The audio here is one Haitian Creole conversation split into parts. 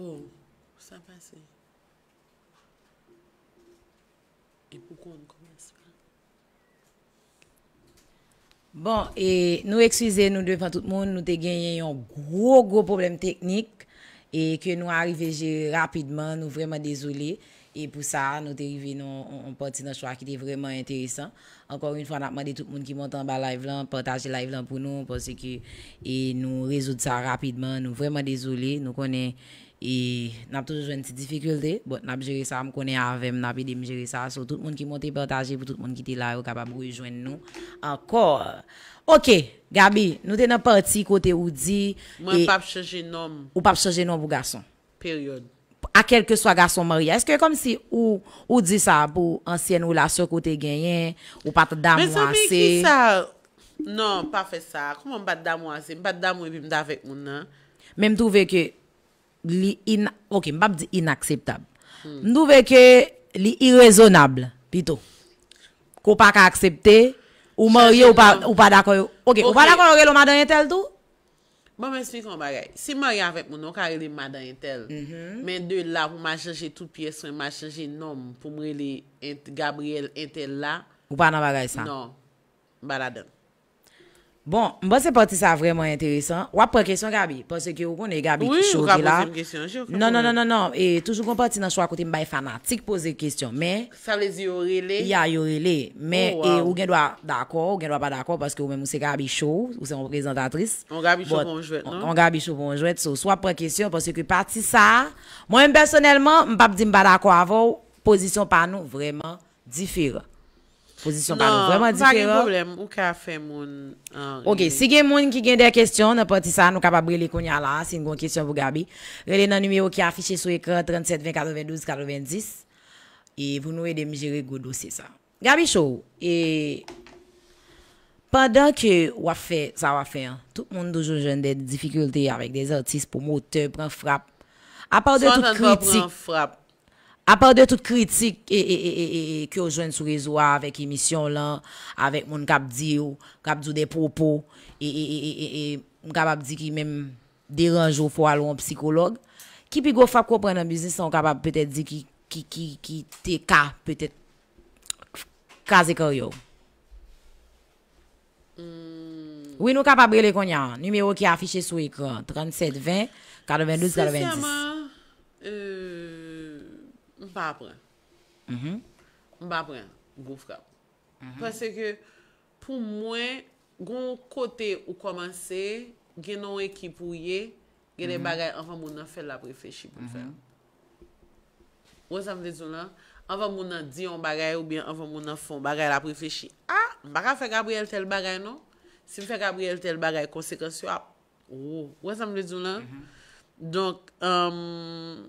Oh, pou sa pase? E pou kon nou kome se pa? Bon, nou ekswize nou devan tout moun, nou te genye yon gro, gro problem teknik. E ke nou arive jere rapidman, nou vreman dezoli. E pou sa, nou te rive nou, nou poti nan chwa ki te vreman enteresan. Ankor yon fwa nan apmade tout moun ki montan ba live lan, potaje live lan pou nou. E nou rezoute sa rapidman, nou vreman dezoli. Nou konen... E nap tou jwen ti dificulte Bon nap jere sa m konen avem Nap ide m jere sa So tout moun ki m wote partaje Pou tout moun ki te la yo kapab woye jwen nou Ok Gabi nou te nan parti kote ou di Mwen e, pap chanje nom Ou pap chanje nom pou gason Akel ke swa gason maria Eske kom si ou di sa Pou ansyen ou la sou kote genyen Ou pat dam wase Non pa fe sa Koman pat dam wase M pat dam wase Me m touve ke li inakseptable ndou veke li irezonable ki ou pa ka aksepte ou morye ou pa dakoy ou pa dakoy ou relo madan entel tou bon men spikon bagay si morye anvek mounon kare li madan entel mhm. men de la pou man chanje tout piyes pou man chanje nom pou morye Gabriel entel la ou pa nan bagay sa non, baladen Bon, mba se pati sa vreman enteresan, wap pre kesyon Gabi, pwese ki yo kon e Gabi ki show de la, non non, non non non, e, toujou kon pati nan show akote mba e fanatik pose kesyon, men, sa lezi yo rele, ya yo rele, men, oh, e ou gen dwa dako, ou gen dwa pa dako, pwese ki yo mwen mwese Gabi show, ou se mwen prezentatris, bon, bon non? on Gabi show pou mwen bon jwet, so, swa pre kesyon, pwese ki pati sa, mwen mpersonelman, mbap di mba dako avou, posisyon pa nou vreman difira. Pozisyon pa nou vreman diferon. Non, mwen sa gen problem. Ou ka fe moun? Ok, si gen moun ki gen der kestyon, nan pati sa, nou ka pa bre le konya la. Se yon kon kestyon pou Gabi. Relen nan numero ki a afishe sou ekran 37 20 92 90. E voun nou e demijere goudo se sa. Gabi show. E padan ke wafen, sa wafen, tout moun doujou jen de difikulte avèk dez artist pou moteur, pran frap. Apar de tout kritik. Sou an nan pran frap. A part de tout kritik ki yo jwen sou rezoa avek emisyon lan, avek moun kap diyo, kap diyo de popo, m kap ap di ki mèm deranjou fwa lou an psikolog, ki pi go fap ko pren an biznis an kap ap petè di ki te ka, petè kaze karyo. Ou yon nou kap ap brele konyan? Numero ki afiche sou ekran, 3720-9290. Sosyaman, Mpa apren. Mm-hmm. Mpa apren. Gouf kap. Pwese ke, pou mwen, goun kote ou komanse, gen nou ekip ou ye, gen e bagay anvan moun an fèl la prefèchi pou fèl. Mm-hmm. Wè sam le zoun la? Anvan moun an di yon bagay ou bien anvan moun an fèl bagay la prefèchi. Ah! Mbakan fèk apri el tel bagay nou? Si mfèk apri el tel bagay konsekansyo ap. Oh, wè sam le zoun la? Donk... Um,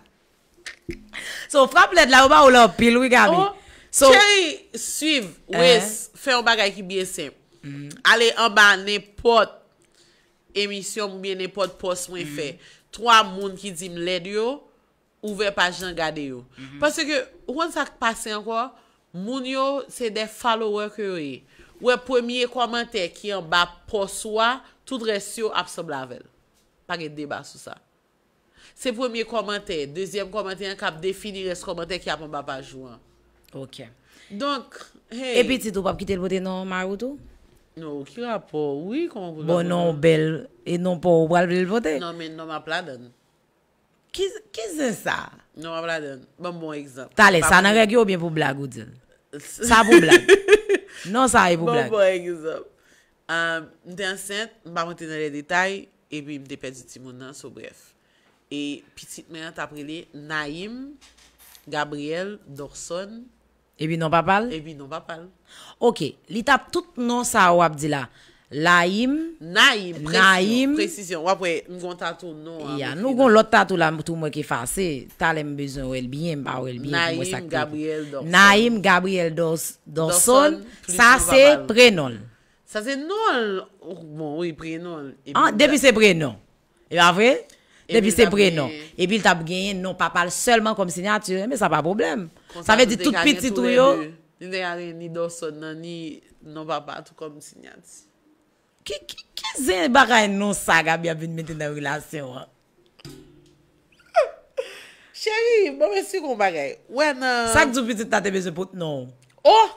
So fap let la ou ba ou lop pil oh, eh? mm. ou i gami. Che yi suyv we fè ou bagay ki biye sem. Ale an ba ne pot emisyon mou biye, ne pot pos mwen mm. fè. Troa moun ki di mled yo, ouve pa jen gade yo. Mm-hmm. Pase ke, ou an sak pase an kwa, moun yo se de follower ki yo e. Ou e pwemye komante ki an ba poswa tout resyo apso blabel. Pake deba sou sa. Se premye komante, dezyem komante an kap definire se komante ki ap an bapa jou an. Ok. Donk, hey. Epi ti tou pap kite l vote nan Marou tou? Nou, ki rapo, oui konkou la pou nan. Bon nan bel, e nan pou wale vile l vote? Nan men, non, nan ma pladen. Kiz, kizen sa? Nan ma pladen, bon bon egzap. Tale, sa nan regyo ou bien pou blag ou djen? Sa pou blag? Non sa e pou blag? Bon bon egzap. M te ansent, m pa monten nan le detay, e pi m depe di ti moun nan, sou bref. E pitit menat aprele, Naim, Gabriel, Dorson. Ebi non papal? Ebi non papal. Ok, li tap tout non sa wap di la. Naim. Naim. Prezisyon, wapwe, mgon tatou non. Ya, mgon lot tatou la tout mwen ki fase, talem bezon wèl biye mba wèl biye mwen sakte. Naim, Gabriel, Dorson. Naim, Gabriel, Dorson, sa se pre nol. Sa se nol, bon, wè pre nol. Depi se pre nol, wè apre? Wè? Depi se pre non, epi l tap genye non papal selman kom sinyati yo, me sa pa problem. Sa ve di tout piti tou yo. Ni deyare ni doson nan, ni non papal tou kom sinyati. Ki, ki, ki, ki zen bakay non sa gabi api mwen te nan relasyon an? Cherie, bon mwen si kon bakay. Wè nan... Sak djou piti ta tebe sepout non. Oh,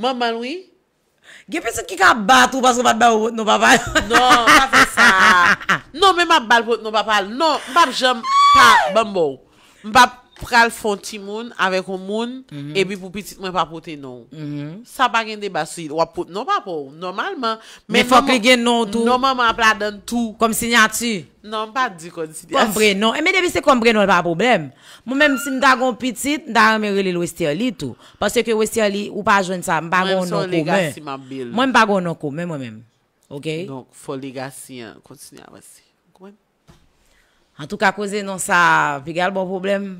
man man wè? Gye peset ki ka bat ou pas wap bal wot nou wapal? Non, wap fe sa. Non, men wap bal wot nou wapal. Non, mbap jem pa bambou. Mbap. pral fon ti moun, avek ou moun, mhm. epi pou pitit mwen pa pote nou. Mhm. Sa pa gen de basi, wapote, nou pa pou, normalman, mwen fok gen nou tou, nouman mwen apla den tou, kom sinyati. Nou, mwen pa di konsidiasi. Kompre, nou, e mwen debi se kompre nou, l pa problem. Mwen mwen si nou da gon pitit, nou da reme rele l weste li tou, pase ke weste li, ou pa jwen sa, mwen pa gon nou kome. Mwen mwen son legasi ma bil. Mwen mwen pa gon nou kome, mwen mwen mwen mwen mwen mwen mwen mwen mwen mwen mwen mwen mwen mwen mwen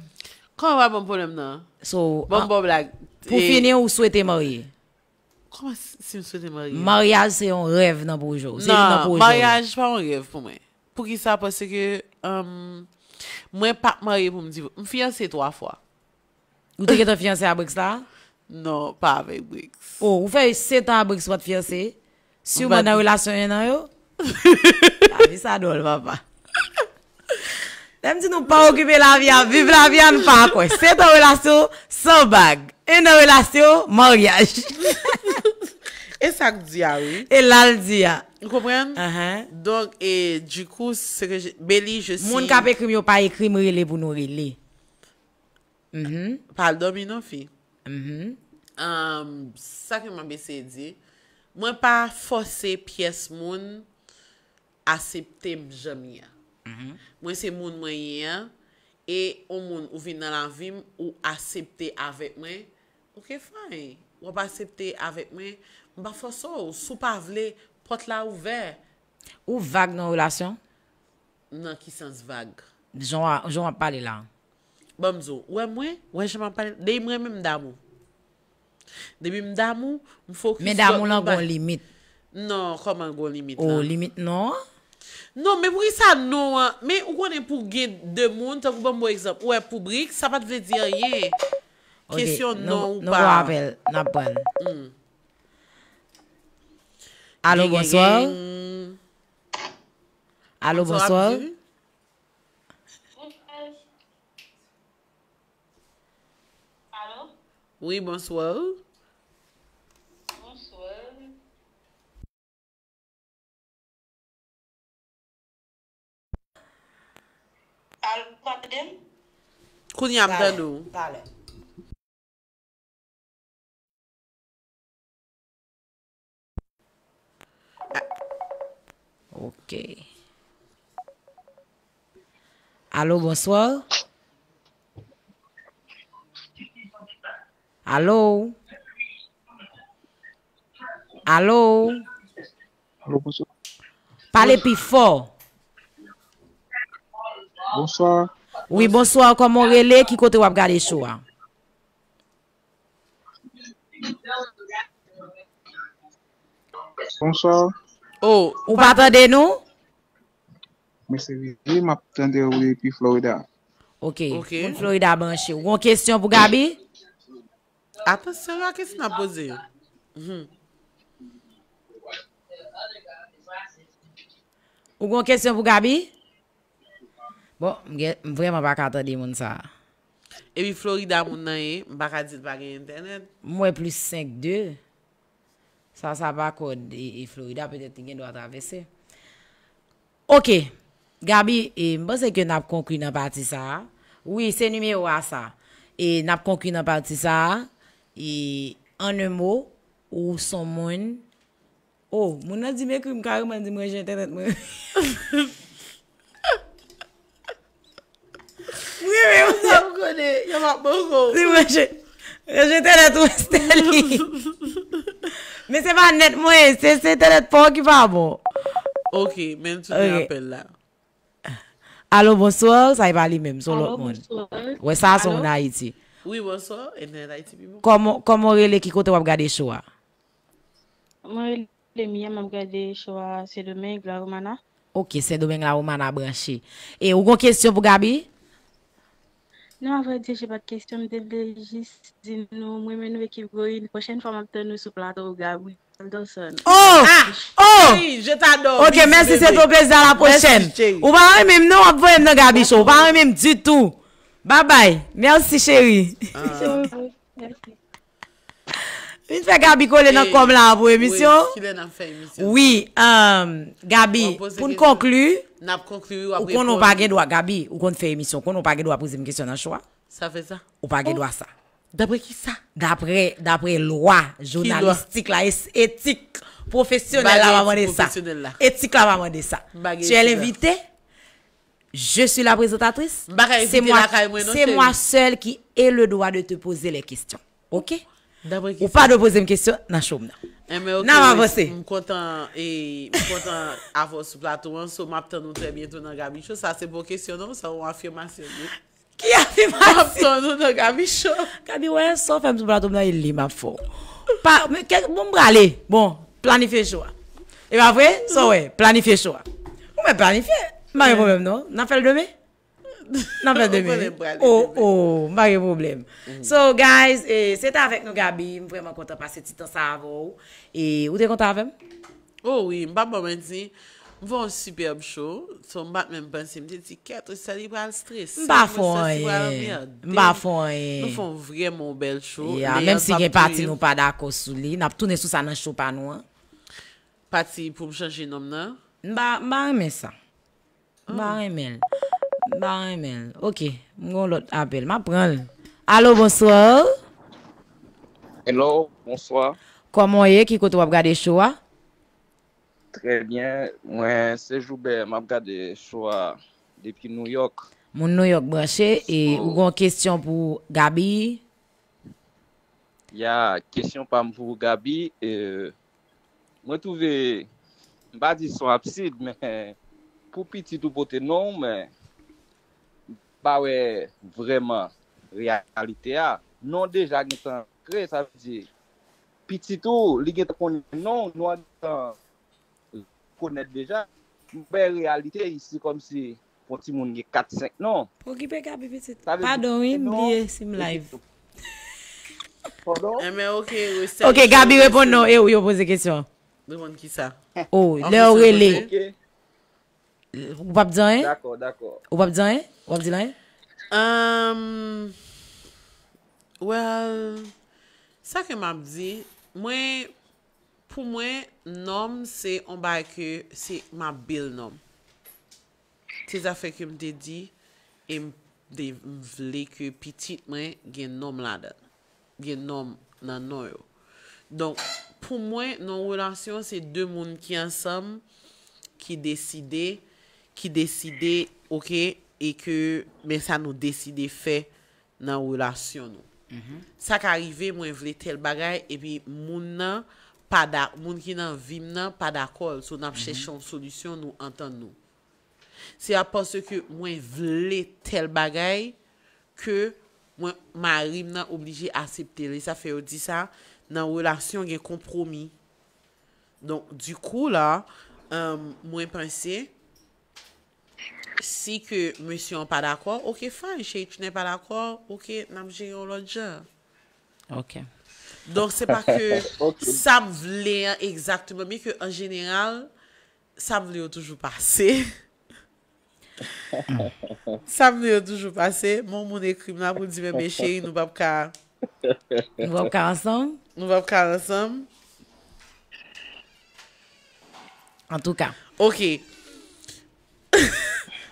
Kwa mwa non? bon pwolem ah, nan? So, pou fini ou souwete mari? Kwa mwa si m souwete mari? Mariage se yon rev nan poujou. Nan, mariage se yon rev pou mwen. Pou ki sa, pwese ke, mwen pak mari pou m di, m fiyanse 3 fwa. Ou teke te fiyanse a Briggs la? Non, pa avek ah, Briggs. Ou, ou fey 7 an a Briggs pou te fiyanse, si yon mwen nan relasyon yon nan yo? Ta vi sa dole, vapa. Lèm di nou pa okipe la vya, vive la vya nou pa akwe. Sè ton relasyon, sou bag. E nan relasyon, moryaj. E sak diya wè? E lal diya. Yon kompren? Ahan. Donk, e di kou, beli je si... Moun kap ekrim yo pa ekrim, rile bou nou rile. Mh-mh. Pal do mi nou fi. Mh-mh. Am, sak yon mwen besè di, mwen pa fose piyes moun, asepte mjamiya. Mm-hmm. Mwen se moun mwen ye yon E o moun ou vin nan la vim Ou asepte avek mwen Ou ke fany Ou ap asepte avek mwen Mwen ba foso ou sou pavle Pot la ouver Ou vague nan oulasyon Nan ki sens vague Joun wap pale la Ou e mwen Dey mwen mwen mdamou Demi mdamou Mwen mdamou lan gwen limit Nan koman gwen limit Nan Non, men pou ki sa nou an, men ou konen pou ge demoun, ta kou ban mwen eksept. Ou e publik, sa pa te ve di a ye. Kesyon nou ou pa. Non pou apel, nan apel. Alo, bonsoir. Alo, bonsoir. Alo. Oui, bonsoir. Kouni ap den nou? Ta le. Ah, ok. Alo, Boswal? Alo? Alo? Alo, Boswal? Pale pifo! Pale pifo! Bonsoir. Oui, bonsoir. Kwa moun rele, ki kote wap gade chou an? Bonsoir. Oh, ou, ou patande nou? Mese, oui, oui, ma patande ou li pi Florida. Ok, ou Florida banshi. Mhm. Ou goun kesyon pou Gabi? Ape sewa kesyon apose. Ou goun kesyon pou Gabi? Ou goun kesyon pou Gabi? Bon, mwen vreman pa kata di moun sa. Ewi Florida moun nan e, mwen pa kata di pa gen internet. Mwen plus 5, 2. Sa sa pa kode e Florida, petet gen do a travese. Ok, Gabi, e, mwen pa seke nap konkri nan pati sa. Oui, se nime yo a sa. E nap konkri nan pati sa. E ane mou, ou son moun. Oh, moun nan di me kou mkari man di mwen gen internet moun. Ha ha ha. Mwen seman net mwen seman net pou ki pa mwen Ok men touti apel la Alo bonsoir sa yi pa li menm solot mwen Wa sa son ou na Haiti Ouye bonsoir ene Haiti Komo rele ki kote wap gade showa Komo rele mi yam ap gade showa se domen glaroumana Ok se domen glaroumana branshi E u kon kesyon pou Gabi Nou avè diè, jè pat kèstyon, mdè bè, jist di nou mwè mè nou vekiv gòy, pochèn fòm ap tè nou sou plato ou gàb wè, sèm dòl sèm. Oh! Oh! Ok, mèsi sèm fòm plèz dan la pochèn. Ou pa wè mè mè mnò, ap fòm mnò gàb isho, ou pa wè mè mè mnò du tout. Ba bay, mènsi chèwi. Mè fè gàb i kòlè nan kom la vò emisyon. Oui, gàb i, pou n'konklou... N'a conclu ou après. qu'on n'a pas droit, Gabi, ou qu'on fait émission, qu'on n'a pas droit poser une question dans choix. Ça fait ça. Ou pas oh. droit ça. D'après qui ça? D'après, d'après loi journalistique, la éthique professionnelle, la maman ça. Éthique, la de ça. Tu es l'invité? Je suis la présentatrice. C'est moi, c'est seule qui ai le droit de te poser les questions. Ok? Ou pas de poser une question, dans le Eh, e me ok, m kontan avos sou plato wansou map ton nou trebietou nan Gabichou, sa se bo kesyon nou, sa ou afirmasyon nou. Ki afirmasyon? Map ton nou nan Gabichou. Gabi wansou fem sou plato wansou, ili map fon. Pa, m kèk, m m brale, bon, planife chou a. E wavwe, so wè, planife chou a. Ou mè planife, m a evo mèm nou, nan fel demè? O, o, mba gen problem mhm. So guys, eh, se te avek nou Gabi Mwen mwen konta pase titan sa avou E, ou te konta avem? O, oh wii, mba mwen mwen di Mwen vwonsi superb show Mwen mwen mwen bense mwen di Kato, cerebral stress Mwen fwen, mwen fwen Mwen fwen vwrenmou bel show Mwen mwen mwen mwen mwen mwen mwen mwen Ba an men, ok, mwen lout apel, mwen pran l. Alo, bonsoir. Hello, bonsoir. Koman ye, ki koto wap gade showa? Trebyen, mwen sejoube, mwen gade showa depi New York. Mwen New York bwanshe, e, mwen gwen kestyon pou Gabi? Ya, kestyon pou Gabi, e, mwen touve, mwen ba di sou apsid, mwen, pou piti dupote nou, mwen, ba wey vreman realite ya, nou deja gitan kre, sa fi di, piti tou, li gen te konen nou, nou a gitan konen deja, mpe realite, isi kon si, poti moun gen kat sek nou. O kipe Gabi piti tou? Pardon, im non. liye sim live. Pardon? Eme, okey, okey, Gabi wepon nou, e ou yo pose kesyon. Dwi moun ki sa? Oh, ou, le ou wele. Okey. Ou wap di lan? E? D'akor, d'akor. Ou wap di lan? E? Ou wap di lan? E? Well, sa ke m ap di, mwen, pou mwen, nom se onbaye ke se m ap bil nom. Te za fe ke m de di, m de vle ke pitit mwen gen nom la den. Gen nom nan no yo. Donk, pou mwen, nan ou lansyon se de moun ki ansam, ki deside, ki deside, ok, e ke, men sa nou deside fe nan wèlasyon nou. Mhm. Sa ka arrive, mwen vle tel bagay, e pi moun nan, moun ki nan vim nan, pa dakol, sou nan mhm. chèchon solisyon nou, anton nou. Se a pwase ke mwen vle tel bagay, ke mwen marym nan oblije aseptele. Sa fe yo di sa, nan wèlasyon gen kompromi. Donk, di kou la, mwen pense, si ke mwen si yon pa d'akwa, oke fany, chè yon nan pa d'akwa, oke nan mwen jè yon lò djan. Ok. Donk se pa ke sa m vle ya egzaktman, mi ke an jeneral, sa m vle yo toujou pase. Sa m vle yo toujou pase, moun moun ekrim nan pou di mwen bè chè yon, nou bap ka... Nou bap ka ansanm? Nou bap ka ansanm? An tou ka. Ok. Ok.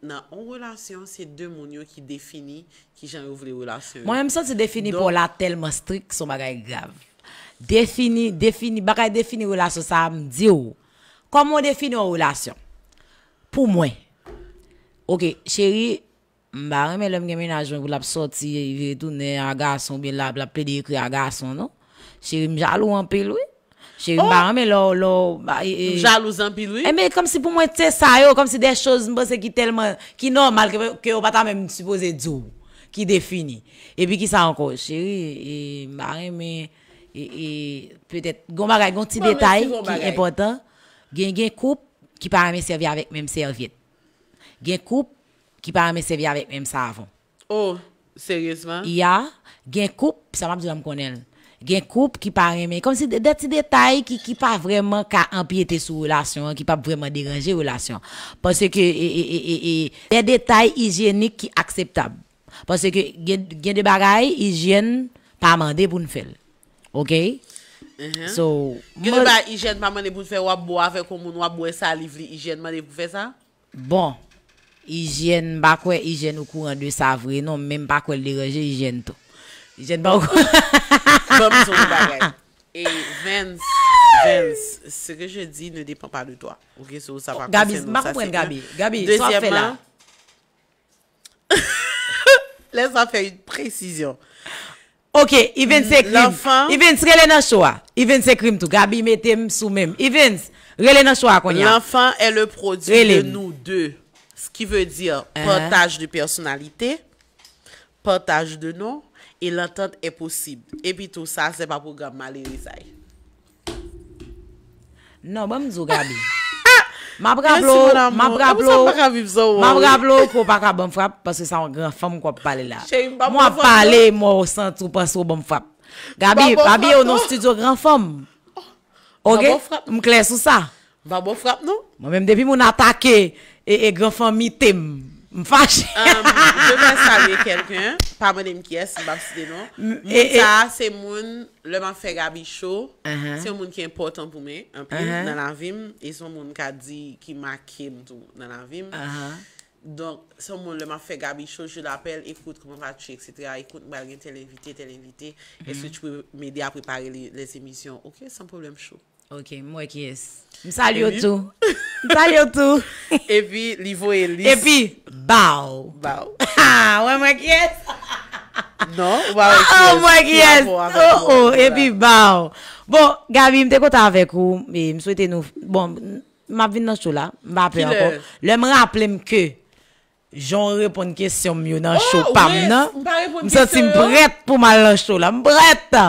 Nan, an rrelasyon, se de moun yo ki defini ki jan ouvre rrelasyon. Mwen yon msansi defini pou la telman strik, son bagay grav. Defini, defini, bagay defini rrelasyon sa m diyo. Koman defini an rrelasyon? Pou mwen. Ok, cheri, mba reme lom gen menajman pou lap soti, yon vye tout ne agason, byen lap, lap pedi yon kri agason, non? Cheri, mja alou an pe loui? Chéri, mba reme lò, lò... Jalouzan pi lwi? Eme, kom si pou mwen te sayo, kom si dey chos mba bon, se ki telman, ki normal, ke opata mwen mwen suppose djou, ki defini. Epi ki sa anko, chéri, mba reme, e, e, petèt, gom bagay, gom ti detay ki important, gen, gen koup, ki pa reme servi avèk mwen mse evit. Gen koup, ki pa reme servi avèk mwen mse avon. Oh, seryesman? Ya, gen koup, pi sa mwen mwen mwen konen lè. gen couple qui pas aimer comme si des petits détails qui qui pas vraiment qu'à empiéter sur relation qui pas vraiment déranger relation parce que et, des détails hygiéniques qui acceptable parce que gen, gen des bagailles hygiène pas mandé pour nous faire OK Mm -hmm. So, Gyo te ba hijen pa mande pou te fe wap bo a fe komoun wap bo e saliv hygiène hijen quoi pou fe sa? Bon, hijen bakwe hijen ou kouran de savre non, menm bakwe le déranger hygiène to. Ijen ba ou kou. Kom sou mba gwen. E Vens, Vens, se ke je di ne depan pa de to. Ok, sou sa va konsen. Gabi, mba kounpren Gabi. Gabi, sou a fè la. Les a fè yon prezisyon. Ok, even se krim. L'enfant. Even se krim tou. Gabi, metem sou mem. Even se krim tou. L'enfant e le prodjou de nou uh-huh. de. Se ki vè di portaj de personalite. Portaj de nou. E l'entente e posib. E pi tout sa, se pa pou grab maleri zay. Non, bèm bon, zou Gabi. Ma bravlo, ma bravlo. Ma bravlo pou pa kwa bèm frap. Paswe sa yon gran fèm kwa pale la. Mwa pale, mwa osan tout paswe yon bèm frap. Gabi, Gabi yon nou studio gran fèm. Oh. Ok, mkler sou sa. Ba bèm frap nou? Mwen mèm depi moun atake, e gran fèm mi teme. Euh, m fa chè. Jè mè salye kelken, pa mè dem ki es, m bap si denon. Mè ta, se moun lèman fè gabi chò, se moun ki important pou mè, anpè nan anvim, e son moun ka di ki ma kem tou nan anvim. Donk, se moun lèman fè gabi chò, jè l'apel, ekout kouman vat chè, ekcetera, ekout mè agen tè l'invite, tè l'invite, eswè uh-huh. chwè chwè mè di a preparè lèz emisyon. Ok, san problem chò. Ok, mwe kyes. M salyo tou. M salyo tou. E pi, livo elis. E pi, bau. Bau. Ouwe mwe kyes? Non, ouwe mwe kyes. Ouwe mwe kyes. Ouwe mwe kyes. Ouwe mwe kyes. E pi, bau. Bon, Gaby, m te kota avek ou. M souete nou. Bon, m ap vin nan chou la. M ap apè an kon. Le m raple m ke. Joun repon kese yon myon nan chou. Oh, Pam nan. M sosi m bret pou man lan chou la. M bret ta. M bret ta.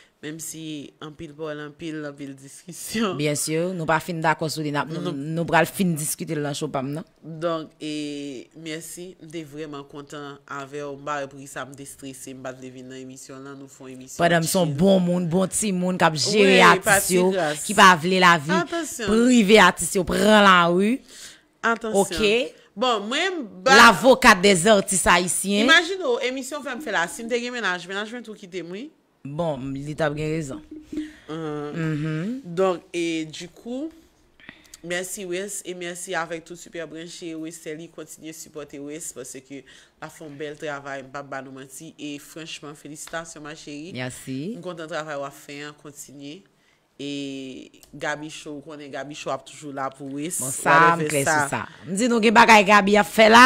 Mem si anpil pòl, anpil lopil diskisyon. Bien syo, nou pa fin da konsou din ap, nou pral fin diskite lò la chòpam nan. Donk, e, mersi, mde vreman kontan ave ou mba repris ap destrese mba devin nan emisyon lan nou fon emisyon. Padam son bon moun, bon ti moun kap jere atisyon, ki pa vle la vi privi atisyon, pran lan wou. Ok, bon, mwen mba... L'avokat de zorti sa yisyen. Imagino, oh, emisyon vèm fè la, si mde gen menaj, menaj vèm tou kite mwi. Bon, li ta brin rezon. Mm. Mm-hmm. Donk, e di kou, mersi Wes, e mersi avèk tout super branche, Wes Eli, kontinye supporte Wes, pwese ke la fon bel travay, mpap balo manti, e franchman felicitasyon ma cheri. Yasi. Mkontan travay wafen, kontinye. E Gabi show, konen Gabi show ap toujou la pou Wes. Monsa, mkresou sa. Mzino ki baka e Gabi a fè la.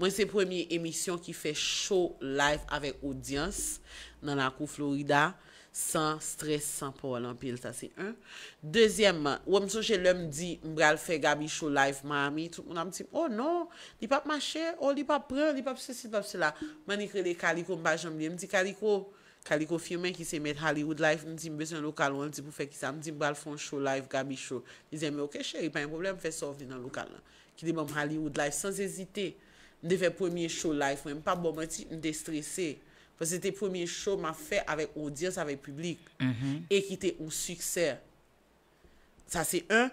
Mwen se premier emisyon ki fe show live avek odyans nan la kou Florida. San, stres, san pa walan pil. Ta se un. Dezyemman, wèm sou jè lèm di mbral fe gabi show live mami. Tout moun am ti, oh non, li pap ma chè, oh li pap pran, li pap se si, li pap se la. Mwen i krele kaliko mba jom li. Mwen ti kaliko, kaliko firmen ki se met Hollywood live. Mwen ti mbesen lokal wèm ti pou fe ki sa. Mwen ti mbral fon show live gabi show. Mwen ti zèm, ok chè, yon pa yon problem fe sov li nan lokal la. Ki li bom Hollywood live sans ezite. Nde fè premier show live. Mwen pa bon mwen ti n de stresse. Fè se te premier show mwen fè avèk audyans avèk publik. Mhm. E ki te ou suksè. Sa se un.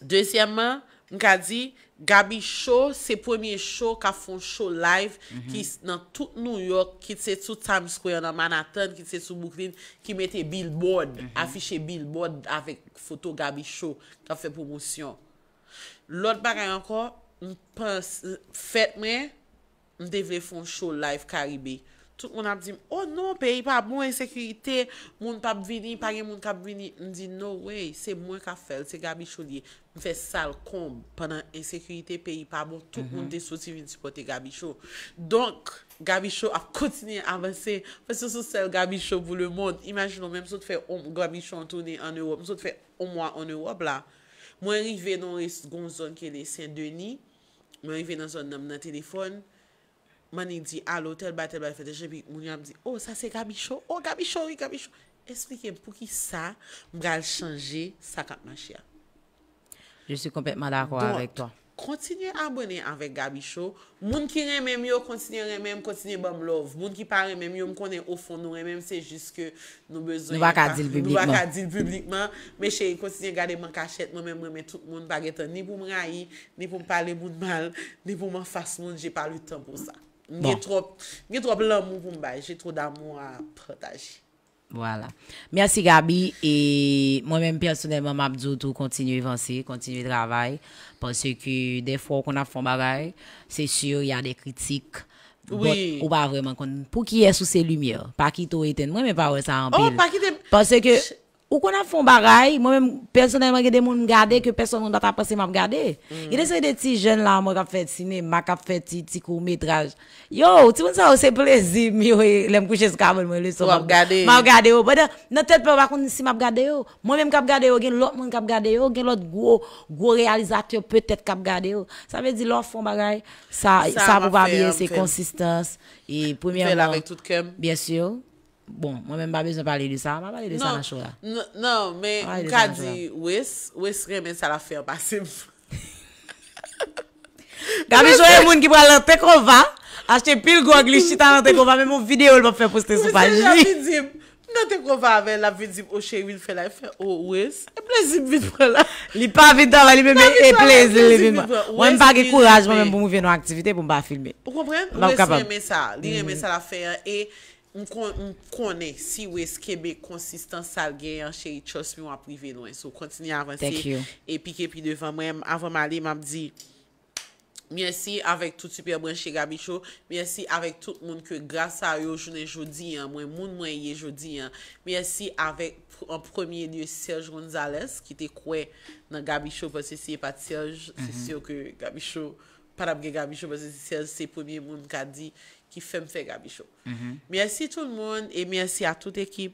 Dezyèmman, mwen ka di Gabi Show se premier show ka fè show live mhm. nan tout New York, ki te se sou Times Square nan Manhattan, ki te se sou Brooklyn, ki mette billboard. Mhm. Afiche billboard avèk foto Gabi Show, ka fè promosyon. Lòt bagay anko, fèt mè, m devle fòn chò live karibè. Tout moun ap di, oh nou, peyi pa, moun ensekurite, moun pap vini, paren moun kap vini, m di, no way, se moun ka fèl, se Gabi Chou li, m fè sal kom pè nan ensekurite peyi pa, moun tout mhm. moun de soti vin si pote Gabi Chou. Donk, Gabi Chou ap koutinè avansè, fè se sou sel Gabi Chou pou le moun, imajinon, mèm sou te fè Gabi Chou an toune an Europe, m sou te fè o mwa an Europe la, mwen rive nan res gonzon ke le Saint-Denis, Mwen yon ven nan zon nan mwen nan telefon, man yon di, alo, tel ba, tel ba, fete, jen bi, mwen yon am di, o, oh, sa se gabisho, o, oh, gabisho, o, gabisho. Esplikem pou ki sa, mwen al chanje sa kap ma chia. Je se kompètman la kwa avèk toa. kontinye abone avèk Gabi Show. Moun ki remèm yo, kontinye remèm, kontinye bam love. Moun ki paremèm yo, mkone ofon nou, remèm se jist ke nou bezon. Nou baka dil publikman. Mè chè, kontinye gade man kachet, mèm remèm tout moun bagètan. Ni pou m'rayi, ni pou m'pale moun mal, ni pou m'anfas moun, jè palu tan pou sa. Nge bon. trop lèm mou mboum bay, jè tro dam mou a protaj. Voilà. Merci Gabi. Et moi-même, personnellement, m'abdou tout à avancer, continuer continue travail. Parce que des fois qu'on a fait un c'est sûr, il y a des critiques. Oui. Ou vraiment. Pour qui est sous ces lumières? Pas qui t'a Moi, mais pas ça en Oh, Parce que... Ou qu'on a fait bagaille, moi-même, personnellement, j'ai des gens qui que personne n'a pas pensé m'a regarder. Il y a des petits jeunes là, moi, qui ont fait cinéma, qui ont fait petit court-métrage. Yo, tu vois ça, c'est plaisir, mais les l'aime coucher ce câble, moi, le soir. regarder. M'a regardé, oh. Dans tête, pas qu'on si m'a regardé, oh. Moi-même, qui a regardé, oh, l'autre monde qui a regardé, oh, l'autre gros, gros réalisateur, peut-être qui a regardé, oh. Ça veut dire, l'offre font bagaille, ça, ça, ça va bien, c'est consistance. Et premièrement. avec toute Bien sûr. Bon, mwen men mba bej an pa li li sa. Mba li li sa an na shola. Nan, non, non, men, mwa ka di... Wes, wes remens a la fey an pasif. Gabi choye mwen ki bral lante kovar. Achte pil goy glishitan lante kovar. Men mw video lman fey poste soupaj. Wes javidim. Nante kovar avè la vidim. O oh, chey wil fey la. O oh, wes. E plezib vide pral. Li pa vide avè. Li mwen me... E plezib vide pral. Wem pa ge kouraj mwen men mwen mwen ven an aktivite. Mwen mba filmè. Mwen mwen mwen sa la fey an. m konè si wè s'kebe konsistan sal gen yon chèri chos mi waprive lwen. Eh. So kontinè avansè. Thank you. E pike pi devan mwen avan malè m ap di, mènsi avèk tout superbran chè Gabichou, mènsi avèk tout moun kè grasa yo jounen joudi yon, mwen moun mwen ye joudi yon. Mènsi avèk en premier nye Serge Gonzalez, ki te kwe nan Gabichou, pwa se si e pat Serge, se mm-hmm. si yo ke Gabichou. para mge gabisho, se pou mi moun kadi ki fem fe gabisho. Mersi tout moun, e mersi a tout ekip,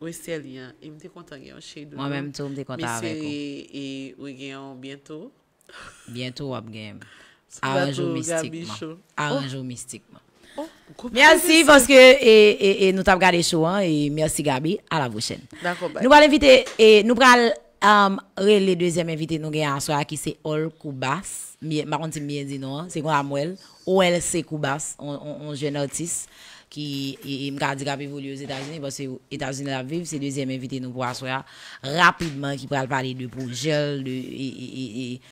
ou estè li, e mte konta gen, mese ou gen, bientou, a anjou mistikman. Mersi, foske nou tap gade chou, e mersi Gabi, a la vwoshen. Nou pral, nou pral, ou e le dezyem evite nou gen, a swa ki se Ol Kubas, Ma konti miye di nou an, se kon a mwen, OLC Kubas, on jen otis ki mka di gapi vou li yo zi Etagini, va se Etagini la viv, se dezyem evite nou pou aswa rapidman ki pral pale de pou jel.